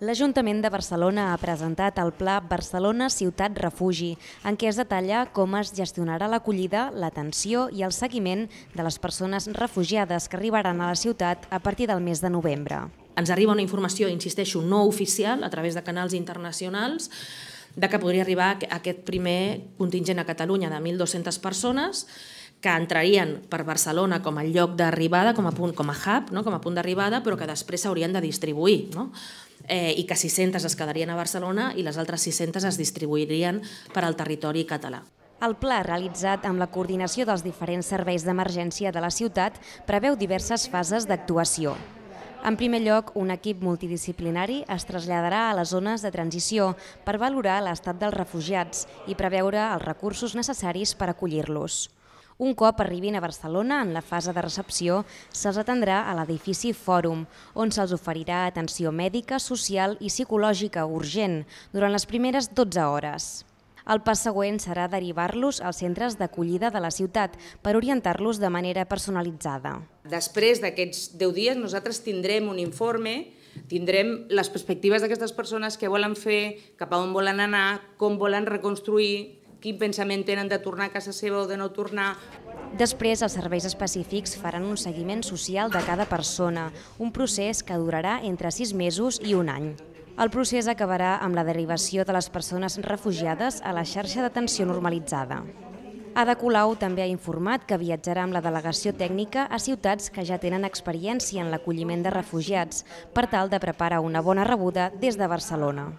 L'Ajuntament de Barcelona ha presentat el Pla Barcelona Ciutat Refugi, en què es detalla com es gestionarà l'acollida, l'atenció i el seguiment de les persones refugiades que arribaran a la ciutat a partir del mes de novembre. Ens arriba una informació, insisteixo, no oficial, a través de canals internacionals, de que podria arribar aquest primer contingent a Catalunya de 1.200 persones que entrarien per Barcelona com a lloc d'arribada, com a punt, com a hub, no? com a punt d'arribada, però que després s'haurien de distribuir. No? eh, i que 600 es quedarien a Barcelona i les altres 600 es distribuirien per al territori català. El pla realitzat amb la coordinació dels diferents serveis d'emergència de la ciutat preveu diverses fases d'actuació. En primer lloc, un equip multidisciplinari es traslladarà a les zones de transició per valorar l'estat dels refugiats i preveure els recursos necessaris per acollir-los. Un cop arribin a Barcelona, en la fase de recepció, se'ls atendrà a l'edifici Fòrum, on se'ls oferirà atenció mèdica, social i psicològica urgent durant les primeres 12 hores. El pas següent serà derivar-los als centres d'acollida de la ciutat per orientar-los de manera personalitzada. Després d'aquests 10 dies nosaltres tindrem un informe, tindrem les perspectives d'aquestes persones, què volen fer, cap a on volen anar, com volen reconstruir, quin pensament tenen de tornar a casa seva o de no tornar. Després, els serveis específics faran un seguiment social de cada persona, un procés que durarà entre sis mesos i un any. El procés acabarà amb la derivació de les persones refugiades a la xarxa d'atenció normalitzada. Ada Colau també ha informat que viatjarà amb la delegació tècnica a ciutats que ja tenen experiència en l'acolliment de refugiats per tal de preparar una bona rebuda des de Barcelona.